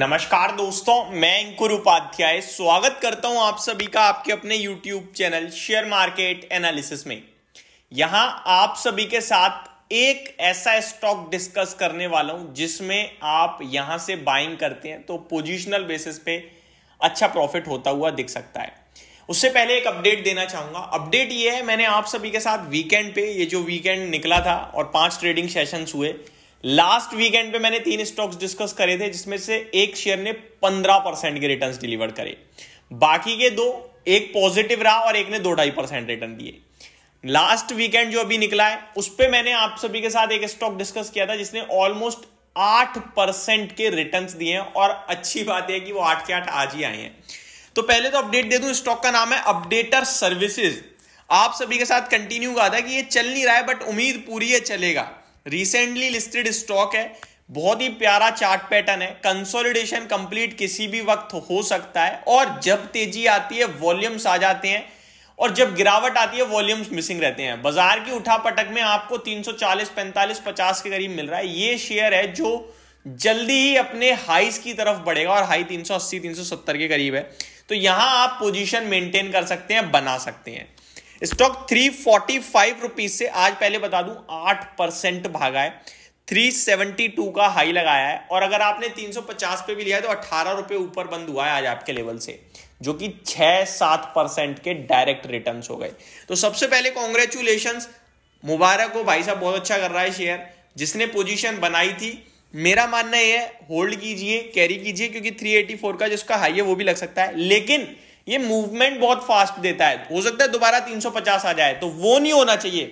नमस्कार दोस्तों मैं अंकुर उपाध्याय स्वागत करता हूं आप सभी का आपके अपने YouTube channel share market analysis में यहां आप सभी के साथ एक ऐसा स्टॉक डिस्कस करने वाला हूं जिसमें आप यहां से बाइंग करते हैं तो पोजिशनल बेसिस पे अच्छा प्रॉफिट होता हुआ दिख सकता है उससे पहले एक अपडेट देना चाहूंगा अपडेट ये है मैंने आप सभी के साथ वीकेंड पे ये जो वीकेंड निकला था और पांच ट्रेडिंग सेशंस हुए लास्ट वीकेंड पे मैंने तीन स्टॉक्स डिस्कस करे थे जिसमें से एक शेयर ने पंद्रह परसेंट के रिटर्न डिलीवर करे बाकी के दो एक पॉजिटिव रहा और एक ने दो ढाई परसेंट रिटर्न दिए लास्ट वीकेंड जो अभी निकला है उस पर मैंने आप सभी के साथ एक स्टॉक डिस्कस किया था जिसने ऑलमोस्ट आठ परसेंट के रिटर्न दिए हैं और अच्छी बात है कि वो आठ के आठ आज ही आए हैं तो पहले तो अपडेट दे दूं स्टॉक का नाम है अपडेटर सर्विसेज आप सभी के साथ कंटिन्यू कहा था कि ये चल नहीं रहा है बट उम्मीद पूरी है चलेगा रिसेंटली लिस्टेड स्टॉक है बहुत ही प्यारा चार्ट पैटर्न है कंसोलिडेशन कंप्लीट किसी भी वक्त हो सकता है और जब तेजी आती है वॉल्यूम्स आ जाते हैं और जब गिरावट आती है वॉल्यूम्स मिसिंग रहते हैं बाजार की उठा पटक में आपको 340, 45, 50 के करीब मिल रहा है ये शेयर है जो जल्दी ही अपने हाइस की तरफ बढ़ेगा और हाई 380, 370 के करीब है तो यहां आप पोजीशन मेंटेन कर सकते हैं बना सकते हैं stock three forty five rupees से आज पहले बता दूं आठ परसेंट भागा है थ्री सेवेंटी टू का हाई लगाया है और अगर आपने तीन सौ पचास पे भी लिया है तो अठारह रुपए ऊपर बंद हुआ है आज आपके लेवल से जो कि छह सात परसेंट के डायरेक्ट रिटर्न हो गए तो सबसे पहले कॉन्ग्रेचुलेशन मुबारक हो भाई साहब बहुत अच्छा कर रहा है शेयर जिसने पोजिशन बनाई थी मेरा मानना यह है होल्ड कीजिए कैरी कीजिए क्योंकि 384 का जिसका हाई है वो भी लग सकता है लेकिन ये मूवमेंट बहुत फास्ट देता है हो सकता है दोबारा 350 आ जाए तो वो नहीं होना चाहिए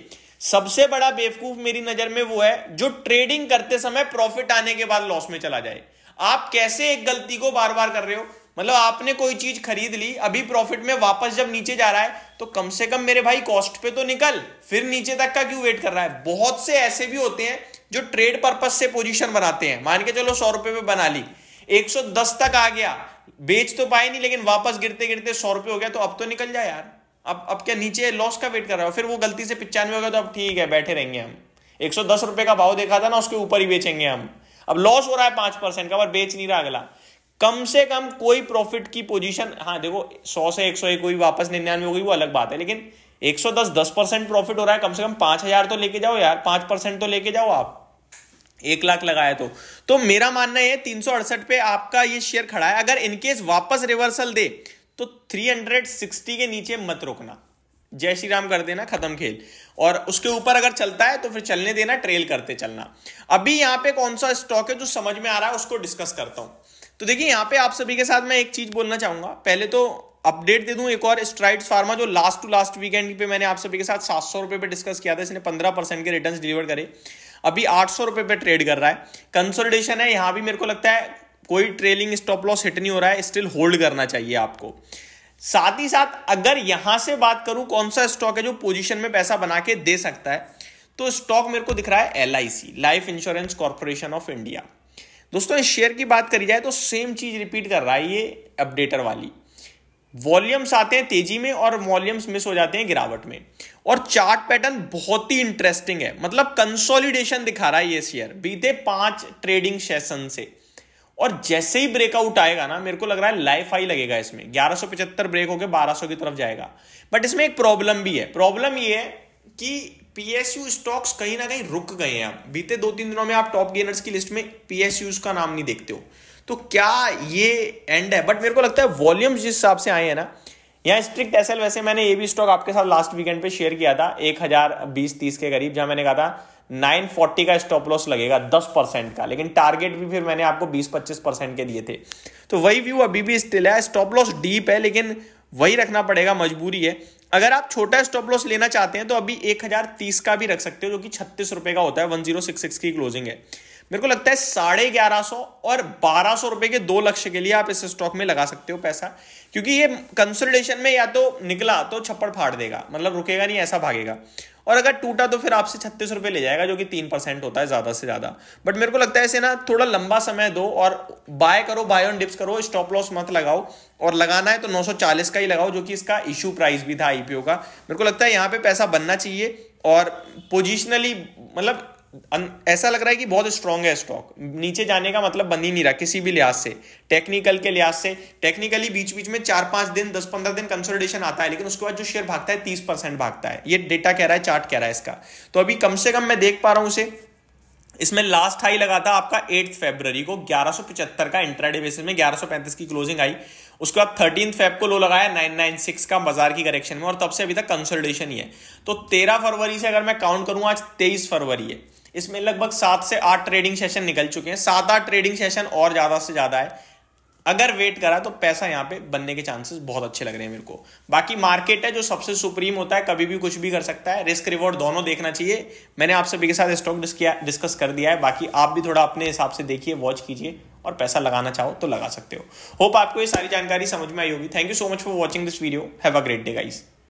सबसे बड़ा बेवकूफ मेरी नजर में वो है जो ट्रेडिंग करते समय प्रॉफिट आने के बाद लॉस में चला जाए आप कैसे एक गलती को बार बार कर रहे हो मतलब आपने कोई चीज खरीद ली अभी प्रॉफिट में वापस जब नीचे जा रहा है तो कम से कम मेरे भाई कॉस्ट पे तो निकल फिर नीचे तक का क्यों वेट कर रहा है बहुत से ऐसे भी होते हैं जो ट्रेड पर्पज से पोजिशन बनाते हैं मान के चलो सौ रुपए में बना ली 110 तक आ गया बेच तो पाए नहीं लेकिन वापस गिरते गिरते सौ रुपये हो गया तो अब तो निकल जाए यार अब अब क्या नीचे लॉस का वेट कर रहा हो फिर वो गलती से पिचानवे हो गया तो अब ठीक है बैठे रहेंगे हम एक सौ दस का भाव देखा था ना उसके ऊपर ही बेचेंगे हम अब लॉस हो रहा है पांच परसेंट का पर बेच नहीं रहा अगला कम से कम कोई प्रॉफिट की पोजीशन हाँ देखो सौ से एक सौ एक हुई वापस निन्यानवे हो गई वो अलग बात है लेकिन एक सौ दस दस परसेंट प्रॉफिट हो रहा है कम से कम पांच हजार तो लेके जाओ यार पांच परसेंट तो लेके जाओ आप एक लाख लगाया तो तो मेरा मानना है तीन सौ अड़सठ पे आपका ये शेयर खड़ा है अगर इनकेस वापस रिवर्सल दे तो थ्री हंड्रेड सिक्सटी के नीचे मत रोकना जय श्री राम कर देना खत्म खेल और उसके ऊपर अगर चलता है तो फिर चलने देना ट्रेल करते चलना अभी यहाँ पे कौन सा स्टॉक है जो समझ में आ रहा है उसको डिस्कस करता हूं तो देखिए यहां पे आप सभी के साथ मैं एक चीज बोलना चाहूंगा पहले तो अपडेट दे दूं एक और स्ट्राइट फार्मा जो लास्ट टू लास्ट वीकेंड पे मैंने आप सभी के साथ सात सौ रुपए पे डिस्कस किया था इसने पंद्रह परसेंट के रिटर्न डिलीवर करे अभी आठ सौ रुपए पे ट्रेड कर रहा है कंसोलिडेशन है यहां भी मेरे को लगता है कोई ट्रेलिंग स्टॉप लॉस हिट नहीं हो रहा है स्टिल होल्ड करना चाहिए आपको साथ ही साथ अगर यहां से बात करूं कौन सा स्टॉक है जो पोजिशन में पैसा बना के दे सकता है तो स्टॉक मेरे को दिख रहा है L life insurance corporation of India दोस्तों इस शेयर की बात करी जाए तो सेम चीज रिपीट कर रहा है ये अपडेटर वाली वॉल्यूम्स आते हैं तेजी में और वॉल्यूम्स मिस हो जाते हैं गिरावट में और चार्ट पैटर्न बहुत ही इंटरेस्टिंग है मतलब कंसोलिडेशन दिखा रहा है ये शेयर बीते पांच ट्रेडिंग सेशन से और जैसे ही ब्रेकआउट आएगा ना मेरे को लग रहा है लाइफ आई लगेगा इसमें 1175 ब्रेक होकर बारह की तरफ जाएगा बट इसमें एक प्रॉब्लम भी है प्रॉब्लम यह है कि पीएसयू स्टॉक्स कहीं ना कहीं रुक गए हैं बीते दो तीन दिनों में आप टॉप गेनर्स की लिस्ट में पीएसयू का नाम नहीं देखते हो तो क्या ये एंड है बट मेरे को लगता है वॉल्यूम जिस हिसाब से आए हैं ना यहाँ स्ट्रिक्ट एस वैसे मैंने ये भी स्टॉक आपके साथ लास्ट वीकेंड पे शेयर किया था एक हजार बीस तीस के करीब जहां मैंने कहा था 940 का स्टॉप लॉस लगेगा 10 परसेंट का लेकिन टारगेट भी फिर मैंने आपको 20-25 परसेंट के दिए थे तो वही व्यू अभी भी स्टिल है स्टॉप लॉस डीप है लेकिन वही रखना पड़ेगा मजबूरी है अगर आप छोटा स्टॉप लॉस लेना चाहते हैं तो अभी एक का भी रख सकते हो जो कि छत्तीस रुपए का होता है वन की क्लोजिंग है मेरे को लगता है साढ़े ग्यारह सौ और बारह सौ रुपए के दो लक्ष्य के लिए आप इस स्टॉक में लगा सकते हो पैसा क्योंकि ये कंसोलिडेशन में या तो निकला तो छप्पड़ फाड़ देगा मतलब रुकेगा नहीं ऐसा भागेगा और अगर टूटा तो फिर आपसे छत्तीस रुपये ले जाएगा जो कि तीन परसेंट होता है ज़्यादा से ज़्यादा बट मेरे को लगता है इसे ना थोड़ा लंबा समय दो और बाय करो बाय ऑन डिप्स करो स्टॉप लॉस मत लगाओ और लगाना है तो 940 का ही लगाओ जो कि इसका इश्यू प्राइस भी था आईपीओ का मेरे को लगता है यहाँ पे पैसा बनना चाहिए और पोजिशनली मतलब ऐसा लग रहा है कि बहुत स्ट्रांग है स्टॉक नीचे जाने का मतलब बन ही नहीं रहा किसी भी लिहाज से टेक्निकल के लिहाज से टेक्निकली बीच बीच में चार पांच दिन दस पंद्रह दिन कंसोलिडेशन आता है लेकिन उसके बाद जो शेयर भागता है तीस परसेंट भागता है ये डेटा कह रहा है चार्ट कह रहा है इसका तो अभी कम से कम मैं देख पा रहा हूं उसे इसमें लास्ट हाई लगा था आपका एट फेब्रवरी को ग्यारह का इंट्राडे बेसिस में ग्यारह की क्लोजिंग आई उसके बाद थर्टीन फेब को लो लगाया 996 का बाजार की करेक्शन में और तब से अभी तक कंसोलिडेशन ही है तो 13 फरवरी से अगर मैं काउंट करूं आज 23 फरवरी है इसमें लगभग सात से आठ ट्रेडिंग सेशन निकल चुके हैं सात आठ ट्रेडिंग सेशन और ज़्यादा से ज़्यादा है अगर वेट करा तो पैसा यहाँ पे बनने के चांसेस बहुत अच्छे लग रहे हैं मेरे को बाकी मार्केट है जो सबसे सुप्रीम होता है कभी भी कुछ भी कर सकता है रिस्क रिवॉर्ड दोनों देखना चाहिए मैंने आप सभी के साथ स्टॉक डिस्कस कर दिया है बाकी आप भी थोड़ा अपने हिसाब से देखिए वॉच कीजिए और पैसा लगाना चाहो तो लगा सकते हो होप आपको ये सारी जानकारी समझ में आई होगी thank you so much for watching this video have a great day guys